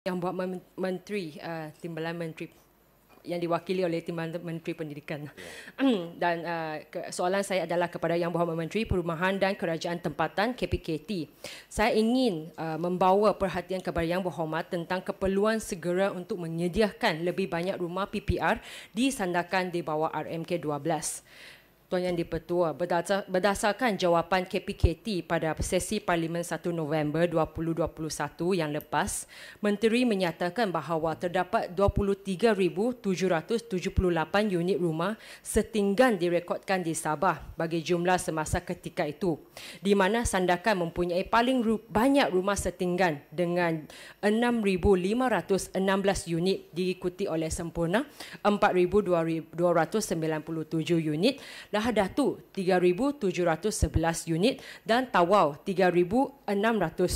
yang buat menteri uh, timbalan menteri yang diwakili oleh timbalan menteri pendidikan yeah. dan uh, soalan saya adalah kepada yang berhormat menteri perumahan dan kerajaan tempatan KPKT saya ingin uh, membawa perhatian kepada yang berhormat tentang keperluan segera untuk menyediakan lebih banyak rumah PPR di sandakan di bawah RMK 12 Tuan Yang di berdasarkan jawapan KPKT pada sesi Parlimen 1 November 2021 yang lepas, Menteri menyatakan bahawa terdapat 23,778 unit rumah setinggan direkodkan di Sabah bagi jumlah semasa ketika itu, di mana Sandakan mempunyai paling banyak rumah setinggan dengan 6,516 unit diikuti oleh Sempurna, 4,297 unit Dahdatu 3711 unit dan Tawau 3600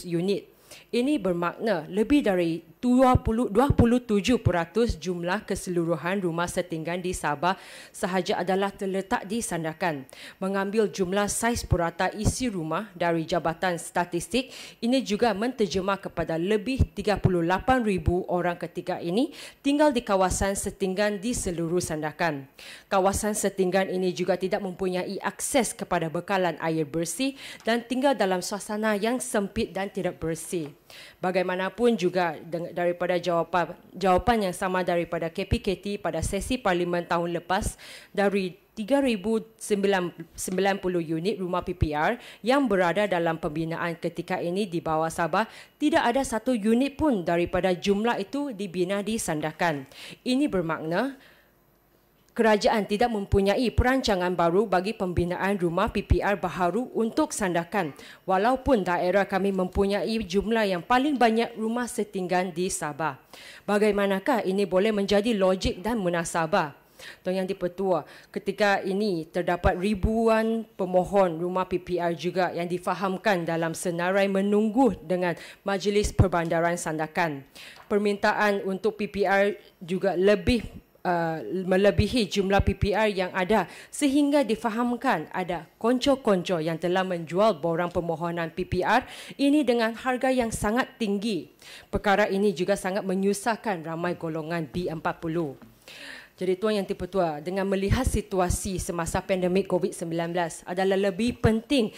unit. Ini bermakna lebih dari 20, 27% jumlah keseluruhan rumah setinggan di Sabah sahaja adalah terletak di Sandakan. Mengambil jumlah saiz purata isi rumah dari Jabatan Statistik, ini juga menterjemah kepada lebih 38,000 orang ketika ini tinggal di kawasan setinggan di seluruh Sandakan. Kawasan setinggan ini juga tidak mempunyai akses kepada bekalan air bersih dan tinggal dalam suasana yang sempit dan tidak bersih. Bagaimanapun juga daripada jawapan jawapan yang sama daripada KPKT pada sesi parlimen tahun lepas dari 3,090 unit rumah PPR yang berada dalam pembinaan ketika ini di bawah Sabah, tidak ada satu unit pun daripada jumlah itu dibina di Sandakan. Ini bermakna kerajaan tidak mempunyai perancangan baru bagi pembinaan rumah PPR baharu untuk sandakan walaupun daerah kami mempunyai jumlah yang paling banyak rumah setinggan di Sabah. Bagaimanakah ini boleh menjadi logik dan munasabah? Tuan Yang Dipertua, ketika ini terdapat ribuan pemohon rumah PPR juga yang difahamkan dalam senarai menunggu dengan Majlis Perbandaran Sandakan. Permintaan untuk PPR juga lebih uh, melebihi jumlah PPR yang ada sehingga difahamkan ada konco-konco yang telah menjual borang permohonan PPR ini dengan harga yang sangat tinggi. Perkara ini juga sangat menyusahkan ramai golongan B40. Jadi tuan yang tipu-tua, dengan melihat situasi semasa pandemik COVID-19 adalah lebih penting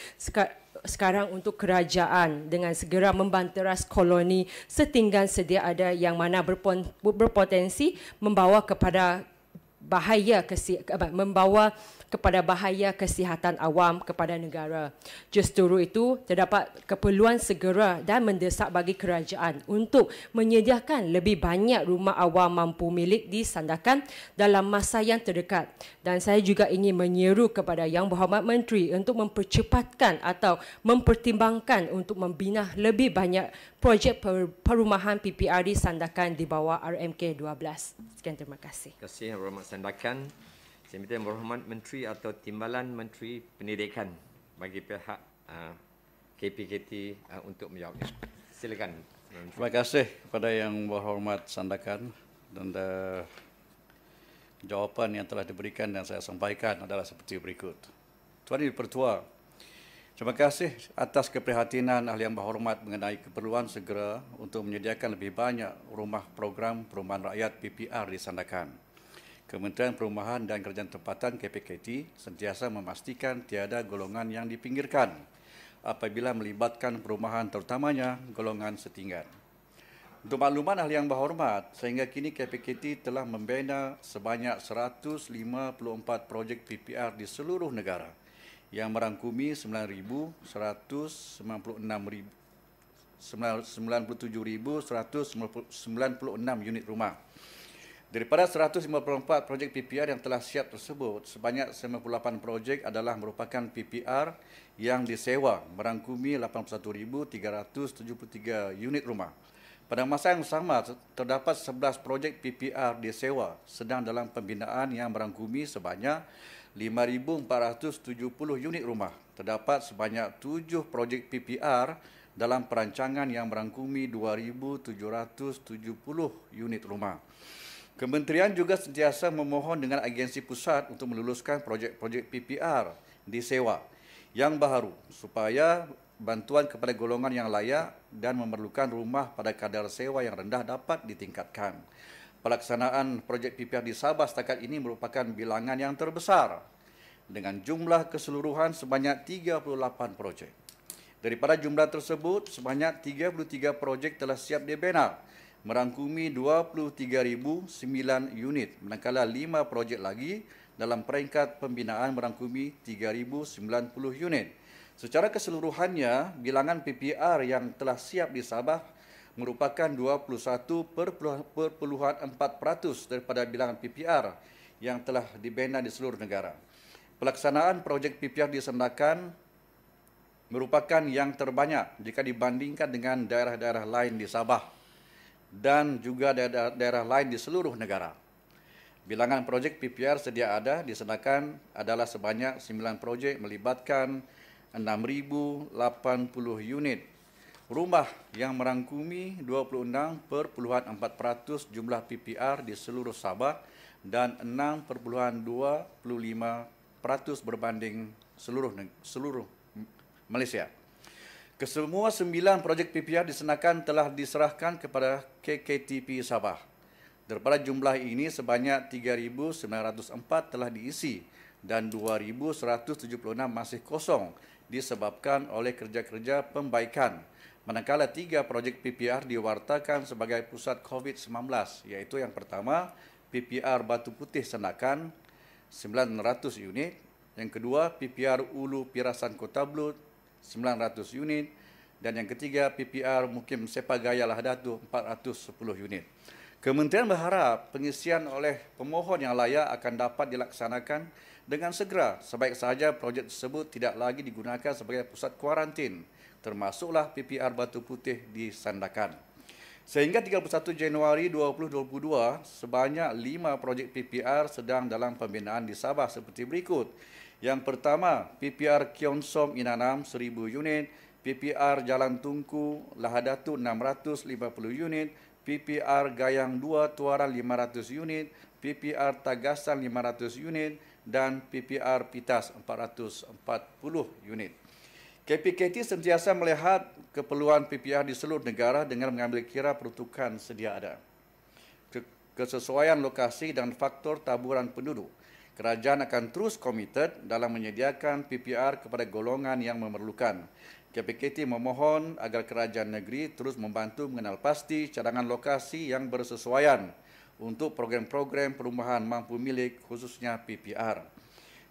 sekarang untuk kerajaan dengan segera membanteras koloni setinggan sedia ada yang mana berpotensi membawa kepada bahaya kesi- membawa kepada bahaya kesihatan awam kepada negara. Justeru itu terdapat keperluan segera dan mendesak bagi kerajaan untuk menyediakan lebih banyak rumah awam mampu milik di sandakan dalam masa yang terdekat. Dan saya juga ingin menyeru kepada Yang Berhormat Menteri untuk mempercepatkan atau mempertimbangkan untuk membina lebih banyak projek per, perumahan PPRD Sandakan di bawah RMK 12. Sekian terima kasih. Terima kasih Yang Berhormat Sandakan. Saya minta Yang Berhormat Menteri atau Timbalan Menteri Pendidikan bagi pihak uh, KPKT uh, untuk menjawabnya. Silakan. Terima kasih kepada Yang Berhormat Sandakan dan uh, jawapan yang telah diberikan dan saya sampaikan adalah seperti berikut. Tuan Ibu Pertua, Terima kasih atas keprihatinan ahli yang berhormat mengenai keperluan segera untuk menyediakan lebih banyak rumah program perumahan rakyat PPR disandakan. Kementerian Perumahan dan Kerjaan Tempatan KPKT sentiasa memastikan tiada golongan yang dipinggirkan apabila melibatkan perumahan terutamanya golongan setingkat. Untuk makluman ahli yang berhormat, sehingga kini KPKT telah membina sebanyak 154 projek PPR di seluruh negara yang merangkumi 9,197,196 unit rumah. Daripada 154 projek PPR yang telah siap tersebut, sebanyak 98 projek adalah merupakan PPR yang disewa merangkumi 81,373 unit rumah. Pada masa yang sama, terdapat 11 projek PPR disewa sedang dalam pembinaan yang merangkumi sebanyak 5,470 unit rumah. Terdapat sebanyak 7 projek PPR dalam perancangan yang merangkumi 2,770 unit rumah. Kementerian juga sentiasa memohon dengan agensi pusat untuk meluluskan projek-projek PPR di sewa yang baru supaya bantuan kepada golongan yang layak dan memerlukan rumah pada kadar sewa yang rendah dapat ditingkatkan. Pelaksanaan projek PPR di Sabah setakat ini merupakan bilangan yang terbesar dengan jumlah keseluruhan sebanyak 38 projek. Daripada jumlah tersebut, sebanyak 33 projek telah siap dibina merangkumi 23,009 unit manakala 5 projek lagi dalam peringkat pembinaan merangkumi 3,090 unit. Secara keseluruhannya, bilangan PPR yang telah siap di Sabah merupakan 21.4% daripada bilangan PPR yang telah dibina di seluruh negara. Pelaksanaan projek PPR di Semenakan merupakan yang terbanyak jika dibandingkan dengan daerah-daerah lain di Sabah dan juga daerah-daerah lain di seluruh negara. Bilangan projek PPR sedia ada di Semenakan adalah sebanyak 9 projek melibatkan 6,080 unit rumah yang merangkumi 26.4% jumlah PPR di seluruh Sabah dan 6.25% berbanding seluruh seluruh Malaysia. Kesemua sembilan projek PPR disenakan telah diserahkan kepada KKTP Sabah. Daripada jumlah ini sebanyak 3,904 telah diisi dan 2,176 masih kosong disebabkan oleh kerja-kerja pembaikan manakala tiga projek PPR diwartakan sebagai pusat COVID-19 iaitu yang pertama PPR Batu Putih Senakan 900 unit, yang kedua PPR Ulu Pirasan Kota Blut 900 unit dan yang ketiga PPR Mukim Sepagaya Datu 410 unit. Kementerian berharap pengisian oleh pemohon yang layak akan dapat dilaksanakan dengan segera sebaik sahaja projek tersebut tidak lagi digunakan sebagai pusat kuarantin termasuklah PPR Batu Putih di Sandakan. Sehingga 31 Januari 2022, sebanyak 5 projek PPR sedang dalam pembinaan di Sabah seperti berikut. Yang pertama, PPR Kionsom Inanam 1000 unit, PPR Jalan Tungku Lahadatu 650 unit, PPR Gayang 2 Tuaran 500 unit, PPR Tagasan 500 unit dan PPR Pitas 440 unit. KPKT sentiasa melihat keperluan PPR di seluruh negara dengan mengambil kira peruntukan sedia ada. Kesesuaian lokasi dan faktor taburan penduduk, kerajaan akan terus komited dalam menyediakan PPR kepada golongan yang memerlukan. KPKT memohon agar kerajaan negeri terus membantu mengenal pasti cadangan lokasi yang bersesuaian untuk program-program perumahan mampu milik khususnya PPR.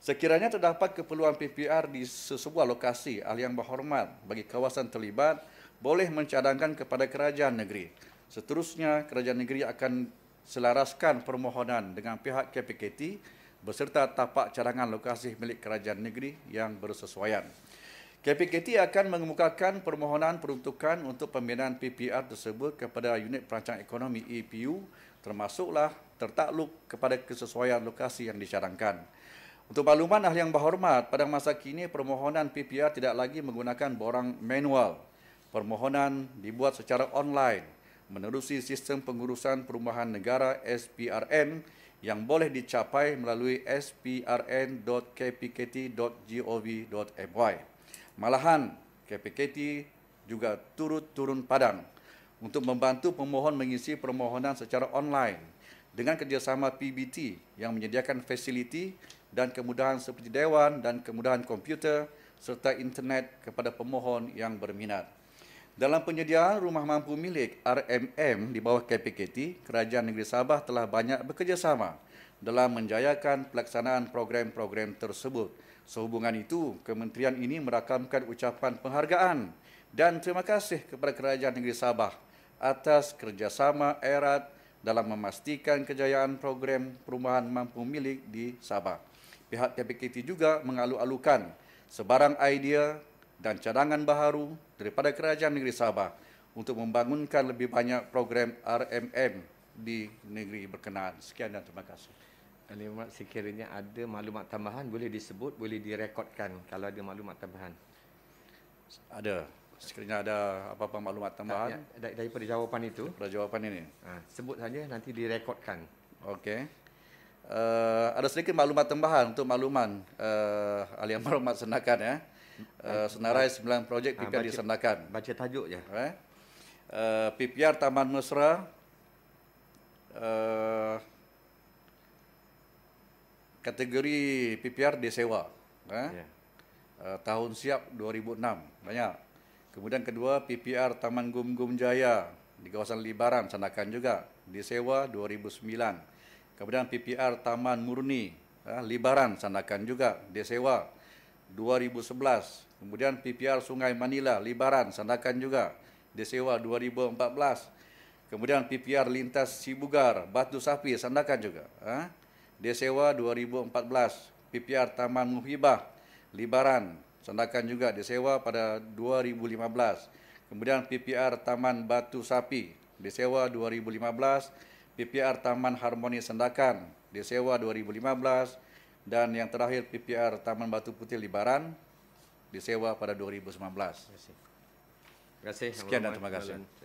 Sekiranya terdapat keperluan PPR di sesebuah lokasi ahli yang berhormat bagi kawasan terlibat boleh mencadangkan kepada kerajaan negeri. Seterusnya, kerajaan negeri akan selaraskan permohonan dengan pihak KPKT beserta tapak cadangan lokasi milik kerajaan negeri yang bersesuaian. KPKT akan mengemukakan permohonan peruntukan untuk pembinaan PPR tersebut kepada unit perancang ekonomi EPU termasuklah tertakluk kepada kesesuaian lokasi yang dicadangkan. Untuk makluman ahli yang berhormat, pada masa kini permohonan PPR tidak lagi menggunakan borang manual. Permohonan dibuat secara online menerusi sistem pengurusan perumahan negara SPRN yang boleh dicapai melalui sprn.kpkt.gov.my. Malahan, KPKT juga turut turun padang untuk membantu pemohon mengisi permohonan secara online dengan kerjasama PBT yang menyediakan fasiliti dan kemudahan seperti dewan dan kemudahan komputer serta internet kepada pemohon yang berminat. Dalam penyediaan rumah mampu milik RMM di bawah KPKT, Kerajaan Negeri Sabah telah banyak bekerjasama dalam menjayakan pelaksanaan program-program tersebut. Sehubungan itu, kementerian ini merakamkan ucapan penghargaan dan terima kasih kepada Kerajaan Negeri Sabah atas kerjasama erat dalam memastikan kejayaan program perumahan mampu milik di Sabah pihak KPKT juga mengalu-alukan sebarang idea dan cadangan baharu daripada Kerajaan Negeri Sabah untuk membangunkan lebih banyak program RMM di negeri berkenaan. Sekian dan terima kasih. Ali Umar, sekiranya ada maklumat tambahan boleh disebut, boleh direkodkan kalau ada maklumat tambahan. Ada. Sekiranya ada apa-apa maklumat tambahan. Tak, ya, daripada jawapan itu. Daripada jawapan ini. Ha, sebut saja nanti direkodkan. Okey uh, ada sedikit maklumat tambahan untuk makluman uh, ahli maklumat senakan ya. Uh, senarai sembilan projek ah, PPR di senakan. Baca tajuk je. Eh? Uh, PPR Taman Mesra uh, kategori PPR disewa. Ya. Ya. Eh? Yeah. Uh, tahun siap 2006 banyak. Kemudian kedua PPR Taman Gum Gum Jaya di kawasan Libaran Sandakan juga disewa 2009. Kemudian PPR Taman Murni, eh, Libaran, sandakan juga, Desewa, 2011. Kemudian PPR Sungai Manila, Libaran, sandakan juga, Desewa, 2014. Kemudian PPR Lintas Sibugar, Batu Safi, sandakan juga, eh, Desewa, 2014. PPR Taman Muhibah, Libaran, sandakan juga, Desewa, pada 2015. Kemudian PPR Taman Batu Sapi, disewa 2015. PPR Taman Harmoni Sendakan di Sewa 2015 dan yang terakhir PPR Taman Batu Putih Libaran di Sewa pada 2019. Terima kasih. Terima kasih. Sekian dan terima kasih.